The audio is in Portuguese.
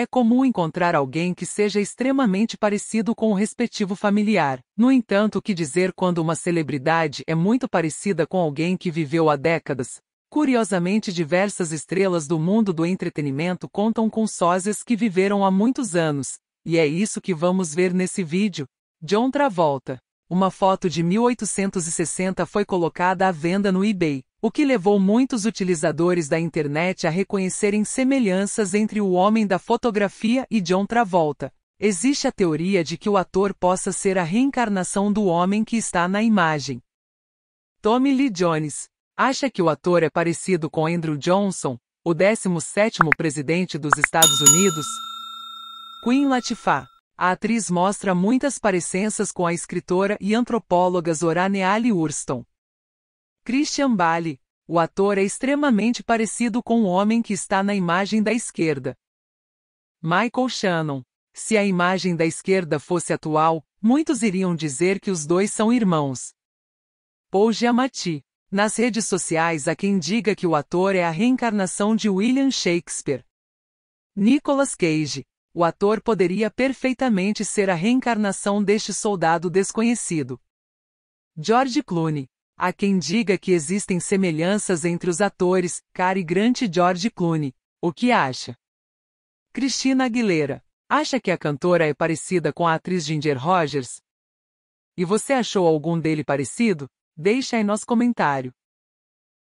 É comum encontrar alguém que seja extremamente parecido com o respectivo familiar. No entanto, o que dizer quando uma celebridade é muito parecida com alguém que viveu há décadas? Curiosamente, diversas estrelas do mundo do entretenimento contam com sósias que viveram há muitos anos, e é isso que vamos ver nesse vídeo. John Travolta. Uma foto de 1860 foi colocada à venda no eBay o que levou muitos utilizadores da internet a reconhecerem semelhanças entre o homem da fotografia e John Travolta. Existe a teoria de que o ator possa ser a reencarnação do homem que está na imagem. Tommy Lee Jones acha que o ator é parecido com Andrew Johnson, o 17º presidente dos Estados Unidos. Queen Latifah a atriz mostra muitas parecenças com a escritora e antropóloga Zora Neale Hurston. Christian Bale. O ator é extremamente parecido com o homem que está na imagem da esquerda. Michael Shannon. Se a imagem da esquerda fosse atual, muitos iriam dizer que os dois são irmãos. Paul Giamatti. Nas redes sociais há quem diga que o ator é a reencarnação de William Shakespeare. Nicolas Cage. O ator poderia perfeitamente ser a reencarnação deste soldado desconhecido. George Clooney. Há quem diga que existem semelhanças entre os atores Cary Grant e George Clooney. O que acha? Cristina Aguilera. Acha que a cantora é parecida com a atriz Ginger Rogers? E você achou algum dele parecido? Deixa aí nos comentário.